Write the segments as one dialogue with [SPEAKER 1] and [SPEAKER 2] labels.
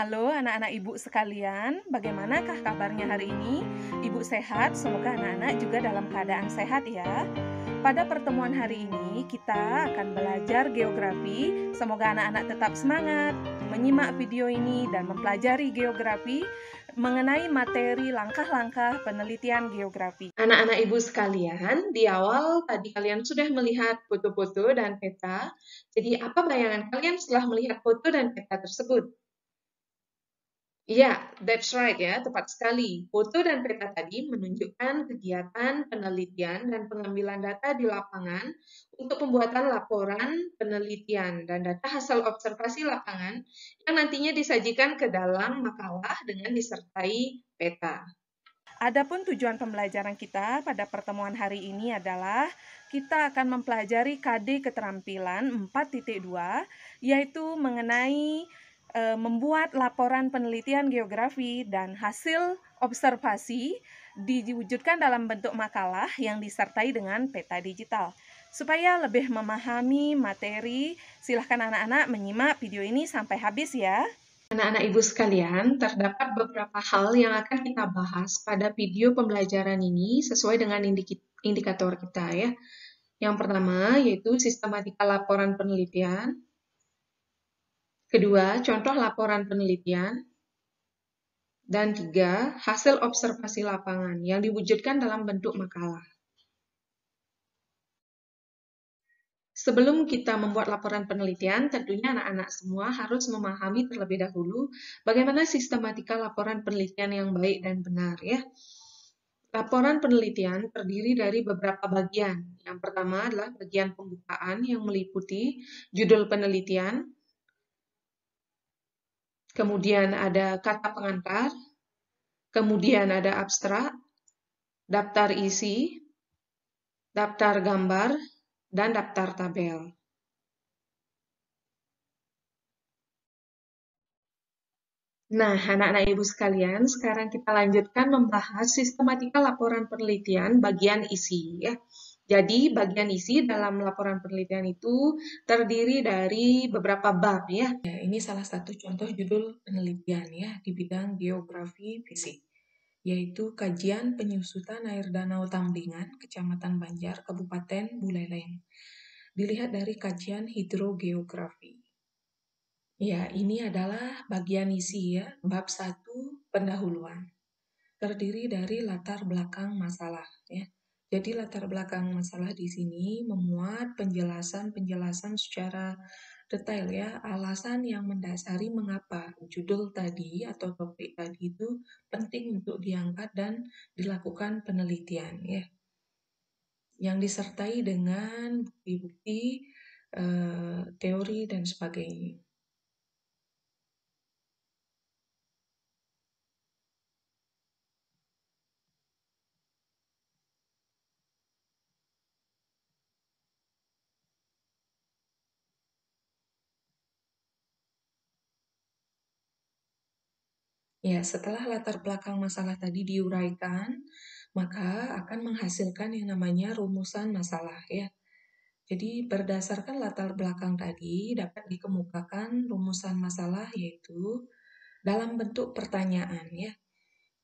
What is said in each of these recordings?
[SPEAKER 1] Halo anak-anak ibu sekalian, bagaimanakah kabarnya hari ini? Ibu sehat, semoga anak-anak juga dalam keadaan sehat ya. Pada pertemuan hari ini kita akan belajar geografi. Semoga anak-anak tetap semangat menyimak video ini dan mempelajari geografi mengenai materi langkah-langkah penelitian geografi. Anak-anak ibu sekalian, di awal tadi kalian sudah melihat foto-foto dan peta. Jadi apa bayangan kalian setelah melihat foto dan peta tersebut? Ya, that's right ya, tepat sekali. Foto dan peta tadi menunjukkan kegiatan penelitian dan pengambilan data di lapangan untuk pembuatan laporan penelitian dan data hasil observasi lapangan yang nantinya disajikan ke dalam makalah dengan disertai peta. Adapun tujuan pembelajaran kita pada pertemuan hari ini adalah kita akan mempelajari KD keterampilan 4.2 yaitu mengenai e, membuat laporan penelitian geografi dan hasil observasi diwujudkan dalam bentuk makalah yang disertai dengan peta digital. Supaya lebih memahami materi, silahkan anak-anak menyimak video ini sampai habis ya. Anak-anak ibu sekalian, terdapat beberapa hal yang akan kita bahas pada video pembelajaran ini sesuai dengan indikator kita ya. Yang pertama yaitu sistematika laporan penelitian, Kedua, contoh laporan penelitian. Dan tiga, hasil observasi lapangan yang diwujudkan dalam bentuk makalah. Sebelum kita membuat laporan penelitian, tentunya anak-anak semua harus memahami terlebih dahulu bagaimana sistematika laporan penelitian yang baik dan benar ya. Laporan penelitian terdiri dari beberapa bagian. Yang pertama adalah bagian pembukaan yang meliputi judul penelitian, kemudian ada kata pengantar, kemudian ada abstrak, daftar isi, daftar gambar, dan daftar tabel. Nah, anak-anak ibu sekalian, sekarang kita lanjutkan membahas sistematika laporan penelitian bagian isi. ya. Jadi bagian isi dalam laporan penelitian itu terdiri dari beberapa bab ya. ya ini salah satu contoh judul penelitian ya di bidang geografi fisik yaitu kajian penyusutan air danau Tambingan, Kecamatan Banjar, Kabupaten Buleleng. Dilihat dari kajian hidrogeografi. Ya, ini adalah bagian isi ya, bab 1 pendahuluan. Terdiri dari latar belakang masalah ya jadi latar belakang masalah di sini memuat penjelasan-penjelasan secara detail ya, alasan yang mendasari mengapa judul tadi atau topik tadi itu penting untuk diangkat dan dilakukan penelitian ya. Yang disertai dengan bukti-bukti, eh, teori dan sebagainya. Ya, setelah latar belakang masalah tadi diuraikan, maka akan menghasilkan yang namanya rumusan masalah ya. Jadi berdasarkan latar belakang tadi dapat dikemukakan rumusan masalah yaitu dalam bentuk pertanyaan ya.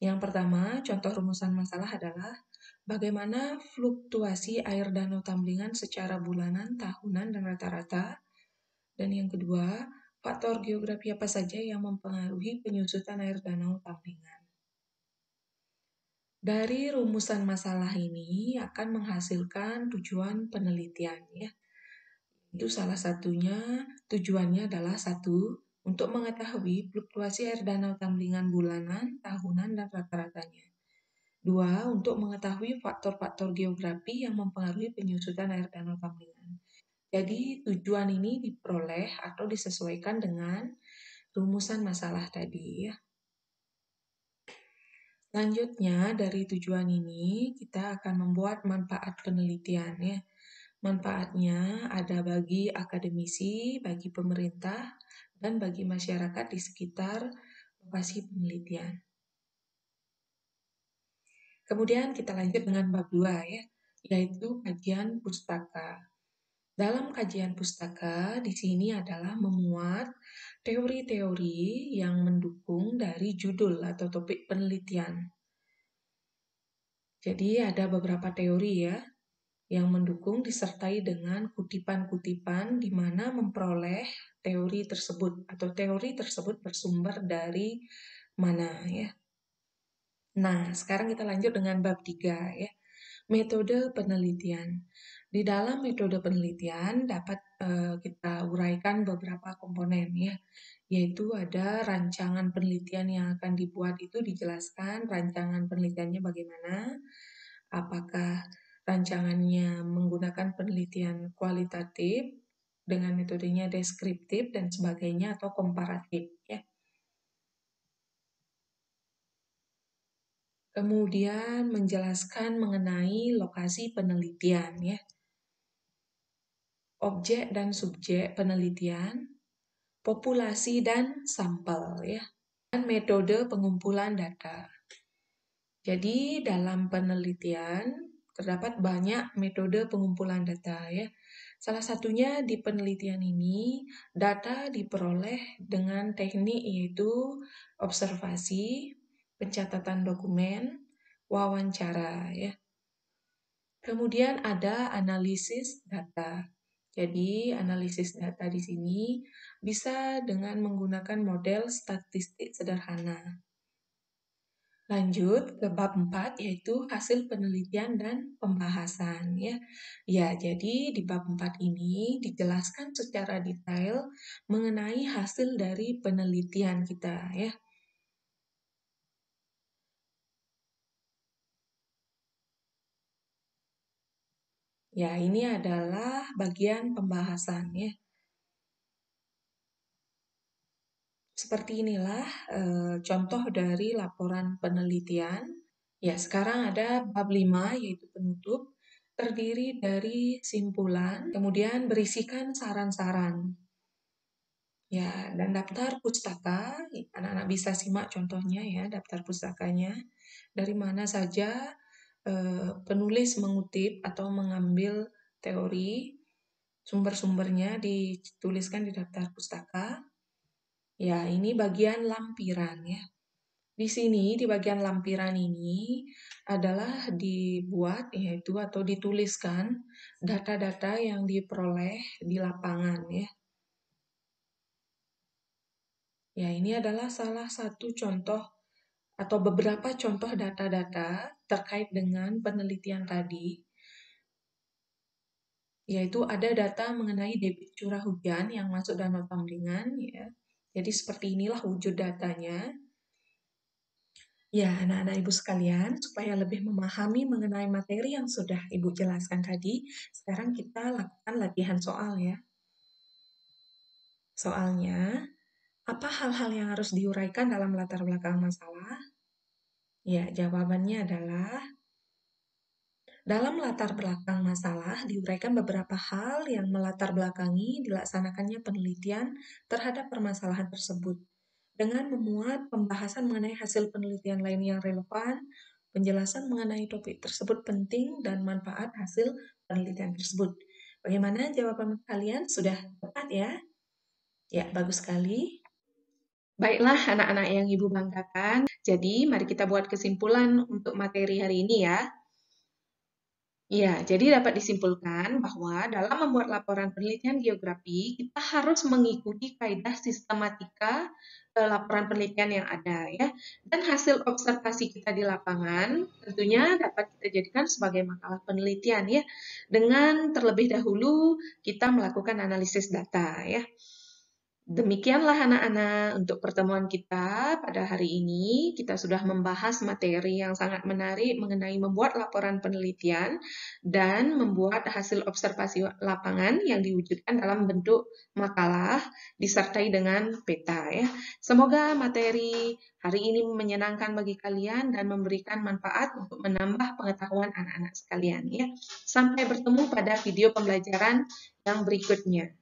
[SPEAKER 1] Yang pertama, contoh rumusan masalah adalah bagaimana fluktuasi air danau Tamblingan secara bulanan, tahunan, dan rata-rata. Dan yang kedua, Faktor geografi apa saja yang mempengaruhi penyusutan air danau Tamringan? Dari rumusan masalah ini akan menghasilkan tujuan penelitian ya. Itu salah satunya tujuannya adalah satu untuk mengetahui fluktuasi air danau Tamlingan bulanan, tahunan dan rata-ratanya. Dua, untuk mengetahui faktor-faktor geografi yang mempengaruhi penyusutan air danau Tamlingan. Jadi tujuan ini diperoleh atau disesuaikan dengan rumusan masalah tadi ya. Selanjutnya dari tujuan ini kita akan membuat manfaat penelitian ya. Manfaatnya ada bagi akademisi, bagi pemerintah, dan bagi masyarakat di sekitar lokasi penelitian. Kemudian kita lanjut dengan bab dua ya, yaitu kajian pustaka. Dalam kajian pustaka, di sini adalah memuat teori-teori yang mendukung dari judul atau topik penelitian. Jadi ada beberapa teori ya yang mendukung disertai dengan kutipan-kutipan di mana memperoleh teori tersebut atau teori tersebut bersumber dari mana ya. Nah, sekarang kita lanjut dengan bab 3 ya. Metode penelitian. Di dalam metode penelitian dapat uh, kita uraikan beberapa komponen ya, yaitu ada rancangan penelitian yang akan dibuat itu dijelaskan rancangan penelitiannya bagaimana, apakah rancangannya menggunakan penelitian kualitatif dengan metodenya deskriptif dan sebagainya atau komparatif ya. kemudian menjelaskan mengenai lokasi penelitian ya. Objek dan subjek penelitian, populasi dan sampel ya, dan metode pengumpulan data. Jadi dalam penelitian terdapat banyak metode pengumpulan data ya. Salah satunya di penelitian ini data diperoleh dengan teknik yaitu observasi, pencatatan dokumen, wawancara ya. Kemudian ada analisis data. Jadi, analisis data di sini bisa dengan menggunakan model statistik sederhana. Lanjut ke bab 4 yaitu hasil penelitian dan pembahasan ya. Ya, jadi di bab 4 ini dijelaskan secara detail mengenai hasil dari penelitian kita ya. Ya, ini adalah bagian pembahasannya. Seperti inilah e, contoh dari laporan penelitian. Ya, sekarang ada bab 5 yaitu penutup terdiri dari simpulan, kemudian berisikan saran-saran. Ya, dan daftar pustaka, anak-anak bisa simak contohnya ya, daftar pustakanya dari mana saja Eh, penulis mengutip atau mengambil teori sumber-sumbernya dituliskan di daftar pustaka. Ya, ini bagian lampiran ya. Di sini di bagian lampiran ini adalah dibuat yaitu atau dituliskan data-data yang diperoleh di lapangan ya. Ya, ini adalah salah satu contoh atau beberapa contoh data-data terkait dengan penelitian tadi, yaitu ada data mengenai debit curah hujan yang masuk danau tanglingan Ya. Jadi seperti inilah wujud datanya. Ya, anak-anak ibu sekalian, supaya lebih memahami mengenai materi yang sudah ibu jelaskan tadi, sekarang kita lakukan latihan soal ya. Soalnya, apa hal-hal yang harus diuraikan dalam latar belakang masalah? Ya, jawabannya adalah dalam latar belakang masalah diuraikan beberapa hal yang melatar belakangi dilaksanakannya penelitian terhadap permasalahan tersebut dengan memuat pembahasan mengenai hasil penelitian lain yang relevan, penjelasan mengenai topik tersebut penting dan manfaat hasil penelitian tersebut. Bagaimana jawaban kalian? Sudah tepat ya? Ya, bagus sekali. Baiklah anak-anak yang Ibu banggakan, jadi mari kita buat kesimpulan untuk materi hari ini ya. Ya, jadi dapat disimpulkan bahwa dalam membuat laporan penelitian geografi, kita harus mengikuti kaidah sistematika eh, laporan penelitian yang ada ya. Dan hasil observasi kita di lapangan tentunya dapat kita jadikan sebagai makalah penelitian ya. Dengan terlebih dahulu kita melakukan analisis data ya. Demikianlah anak-anak untuk pertemuan kita pada hari ini. Kita sudah membahas materi yang sangat menarik mengenai membuat laporan penelitian dan membuat hasil observasi lapangan yang diwujudkan dalam bentuk makalah disertai dengan peta ya. Semoga materi hari ini menyenangkan bagi kalian dan memberikan manfaat untuk menambah pengetahuan anak-anak sekalian ya. Sampai bertemu pada video pembelajaran yang berikutnya.